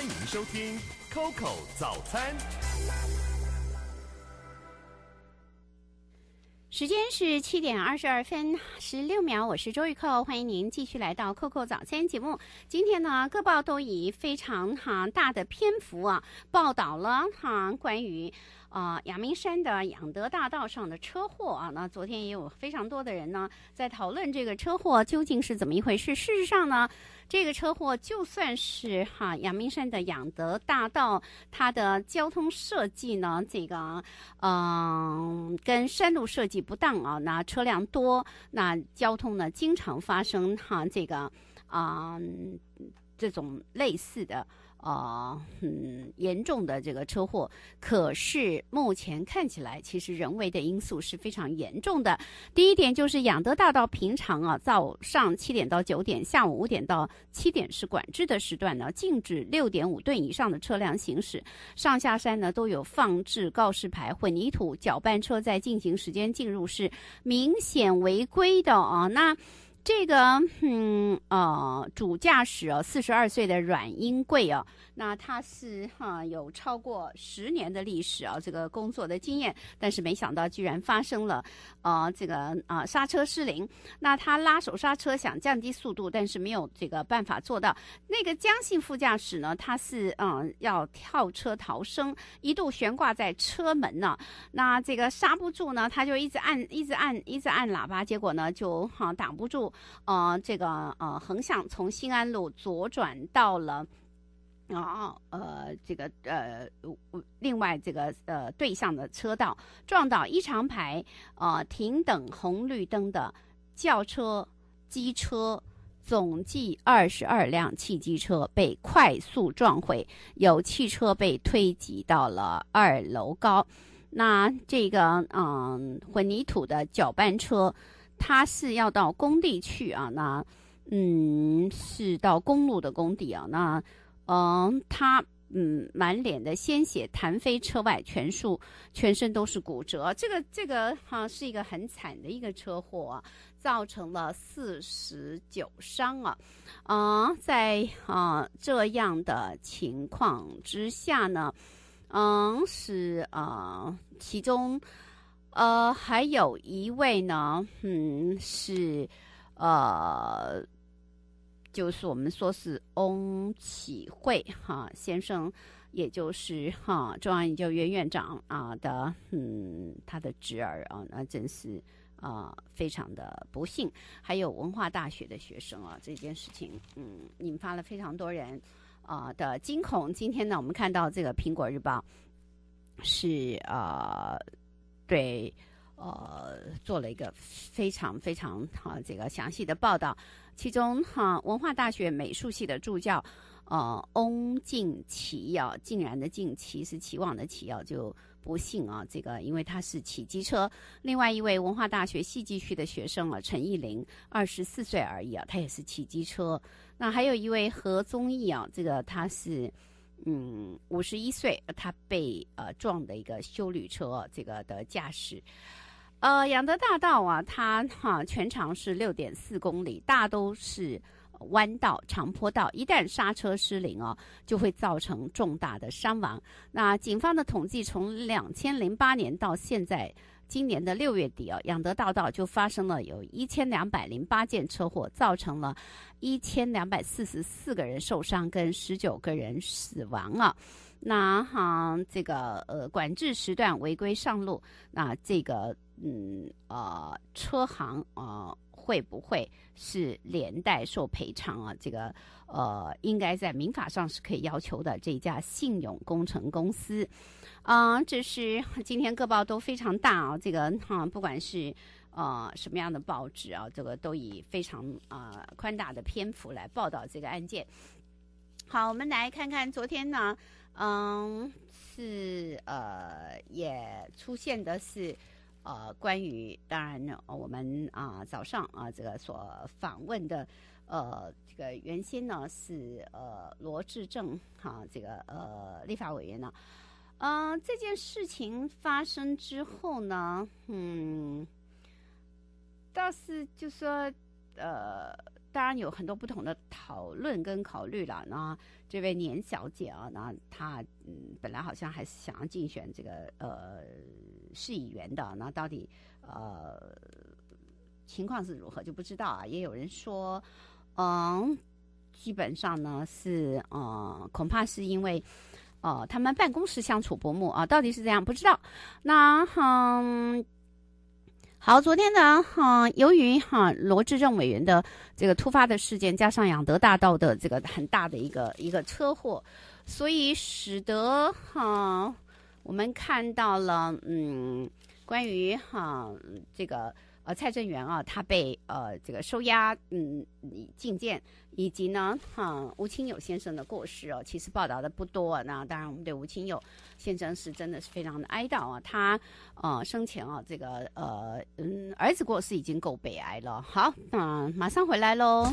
欢迎收听 Coco 早餐，时间是七点二十二分十六秒，我是周玉蔻，欢迎您继续来到 Coco 早餐节目。今天呢，各报都以非常哈大的篇幅啊报道了哈关于。啊，阳明山的养德大道上的车祸啊，那昨天也有非常多的人呢，在讨论这个车祸究竟是怎么一回事。事实上呢，这个车祸就算是哈阳明山的养德大道，它的交通设计呢，这个呃跟山路设计不当啊，那车辆多，那交通呢经常发生哈这个啊。这种类似的啊，嗯，严重的这个车祸，可是目前看起来，其实人为的因素是非常严重的。第一点就是，养德大道平常啊，早上七点到九点，下午五点到七点是管制的时段呢，禁止六点五吨以上的车辆行驶。上下山呢都有放置告示牌，混凝土搅拌车在进行时间进入是明显违规的啊。那。这个嗯啊，主驾驶哦，四十二岁的阮英贵哦，那他是哈有超过十年的历史啊，这个工作的经验，但是没想到居然发生了呃，这个啊刹车失灵，那他拉手刹车想降低速度，但是没有这个办法做到。那个江姓副驾驶呢，他是嗯要跳车逃生，一度悬挂在车门呢，那这个刹不住呢，他就一直按一直按一直按喇叭，结果呢就哈挡不住。呃，这个呃，横向从新安路左转到了啊，呃，这个呃，另外这个呃，对向的车道撞到一长排呃，停等红绿灯的轿车、机车，总计二十二辆汽机车被快速撞毁，有汽车被推挤到了二楼高。那这个嗯，混凝土的搅拌车。他是要到工地去啊？那，嗯，是到公路的工地啊？那，嗯，他嗯，满脸的鲜血弹飞车外，全数全身都是骨折。这个这个哈是一个很惨的一个车祸，造成了四十九伤啊。嗯，在啊这样的情况之下呢，嗯是啊其中。呃，还有一位呢，嗯，是，呃，就是我们说是翁启慧哈先生，也就是哈中央研究院院长啊的，嗯，他的侄儿啊，那真是啊非常的不幸。还有文化大学的学生啊，这件事情嗯引发了非常多人啊的惊恐。今天呢，我们看到这个《苹果日报》是呃。对，呃，做了一个非常非常哈这个详细的报道，其中哈文化大学美术系的助教，呃，翁静奇啊，竟然的静奇是骑网的骑啊就不幸啊，这个因为他是骑机车。另外一位文化大学戏剧系的学生啊，陈艺林，二十四岁而已啊，他也是骑机车。那还有一位何宗义啊，这个他是。嗯，五十一岁，他被呃撞的一个修旅车，这个的驾驶，呃，养德大道啊，它哈全长是六点四公里，大都是弯道、长坡道，一旦刹车失灵哦，就会造成重大的伤亡。那警方的统计，从两千零八年到现在。今年的六月底啊，养德大道就发生了有一千两百零八件车祸，造成了，一千两百四十四个人受伤，跟十九个人死亡啊。那行这个呃管制时段违规上路，那这个嗯呃车行啊。会不会是连带受赔偿啊？这个，呃，应该在民法上是可以要求的。这家信用工程公司，啊，这是今天各报都非常大啊。这个哈，不管是呃什么样的报纸啊，这个都以非常啊宽大的篇幅来报道这个案件。好，我们来看看昨天呢，嗯，是呃也出现的是。呃，关于当然呢，我们啊早上啊这个所访问的，呃，这个原先呢是呃罗志正哈，这个呃立法委员呢，嗯，这件事情发生之后呢，嗯，倒是就说呃，当然有很多不同的讨论跟考虑了呢。这位年小姐啊，那她嗯本来好像还是想要竞选这个呃。是以原的，那到底呃情况是如何就不知道啊？也有人说，嗯，基本上呢是呃，恐怕是因为呃他们办公室相处不睦啊，到底是这样不知道。那嗯，好，昨天呢哈，由于哈罗志政委员的这个突发的事件，加上养德大道的这个很大的一个一个车祸，所以使得哈。我们看到了，嗯，关于哈这个呃蔡正元啊，他被呃这个收押，嗯，禁见，以及呢哈吴清友先生的过世哦，其实报道的不多。那当然，我们对吴清友先生是真的是非常的哀悼啊。他呃生前啊这个呃嗯儿子过世已经够悲哀了。好，那马上回来喽。